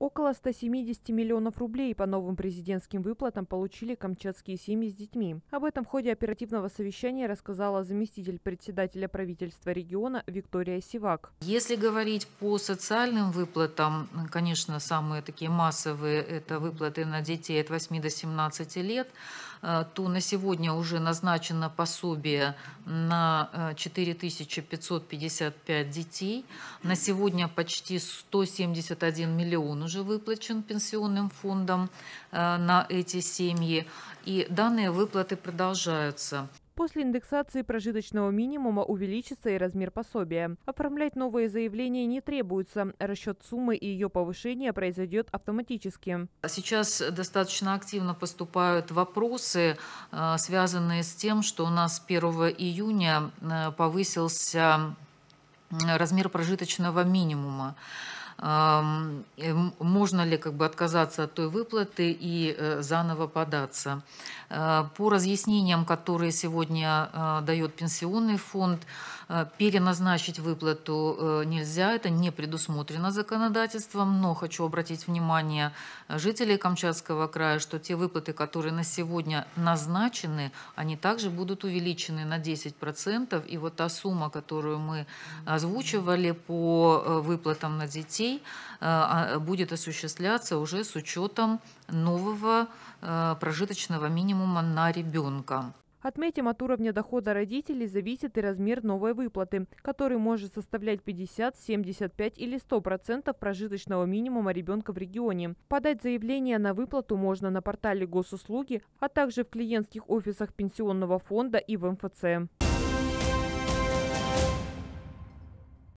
Около 170 миллионов рублей по новым президентским выплатам получили камчатские семьи с детьми. Об этом в ходе оперативного совещания рассказала заместитель председателя правительства региона Виктория Сивак. Если говорить по социальным выплатам, конечно, самые такие массовые – это выплаты на детей от 8 до 17 лет, э, то на сегодня уже назначено пособие на 4555 э, детей. На сегодня почти 171 миллион уже выплачен пенсионным фондом э, на эти семьи. И данные выплаты продолжаются. После индексации прожиточного минимума увеличится и размер пособия. Оформлять новые заявления не требуется. Расчет суммы и ее повышение произойдет автоматически. Сейчас достаточно активно поступают вопросы, э, связанные с тем, что у нас 1 июня э, повысился размер прожиточного минимума. Э, можно ли как бы отказаться от той выплаты и э, заново податься. Э, по разъяснениям, которые сегодня дает пенсионный фонд, переназначить выплату нельзя, это не предусмотрено законодательством, но хочу обратить внимание жителей Камчатского края, что те выплаты, которые на сегодня назначены, они также будут увеличены на 10%, и вот та сумма, которую мы озвучивали по выплатам на детей, детей э, а, будет осуществляться уже с учетом нового э, прожиточного минимума на ребенка. Отметим, от уровня дохода родителей зависит и размер новой выплаты, который может составлять 50, 75 или 100% прожиточного минимума ребенка в регионе. Подать заявление на выплату можно на портале госуслуги, а также в клиентских офисах пенсионного фонда и в МФЦ.